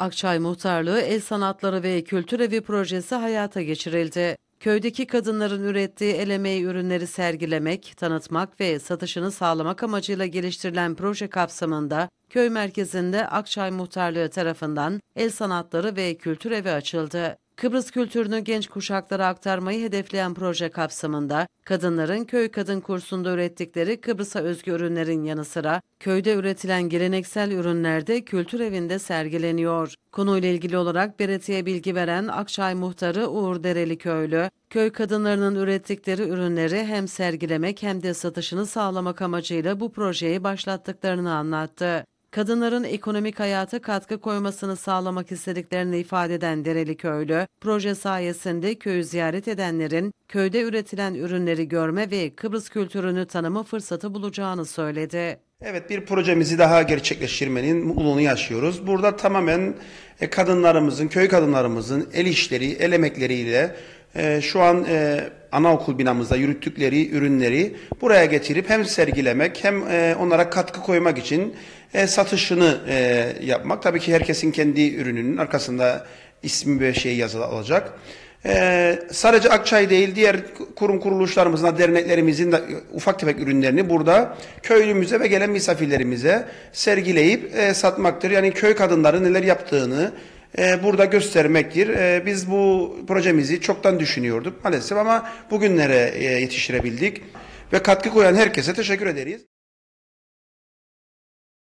Akçay Muhtarlığı El Sanatları ve Kültür Evi projesi hayata geçirildi. Köydeki kadınların ürettiği el emeği ürünleri sergilemek, tanıtmak ve satışını sağlamak amacıyla geliştirilen proje kapsamında köy merkezinde Akçay Muhtarlığı tarafından El Sanatları ve Kültür Evi açıldı. Kıbrıs kültürünü genç kuşaklara aktarmayı hedefleyen proje kapsamında kadınların köy kadın kursunda ürettikleri Kıbrıs'a özgü ürünlerin yanı sıra köyde üretilen geleneksel ürünler de kültür evinde sergileniyor. Konuyla ilgili olarak beretiye bilgi veren Akçay muhtarı Uğur Dereli Köylü, köy kadınlarının ürettikleri ürünleri hem sergilemek hem de satışını sağlamak amacıyla bu projeyi başlattıklarını anlattı kadınların ekonomik hayata katkı koymasını sağlamak istediklerini ifade eden Dereli Köylü, proje sayesinde köyü ziyaret edenlerin köyde üretilen ürünleri görme ve Kıbrıs kültürünü tanıma fırsatı bulacağını söyledi. Evet bir projemizi daha gerçekleştirmenin mutluluğunu yaşıyoruz. Burada tamamen e, kadınlarımızın, köy kadınlarımızın el işleri, el emekleriyle ee, şu an e, anaokul binamızda yürüttükleri ürünleri buraya getirip hem sergilemek hem e, onlara katkı koymak için e, satışını e, yapmak. Tabii ki herkesin kendi ürününün arkasında ismi ve şey yazılı olacak. Ee, sadece Akçay değil diğer kurum kuruluşlarımızın, derneklerimizin de ufak tefek ürünlerini burada köylümüze ve gelen misafirlerimize sergileyip e, satmaktır. Yani köy kadınları neler yaptığını, ee, burada göstermektir. Ee, biz bu projemizi çoktan düşünüyorduk maalesef ama bugünlere e, yetiştirebildik ve katkı koyan herkese teşekkür ederiz.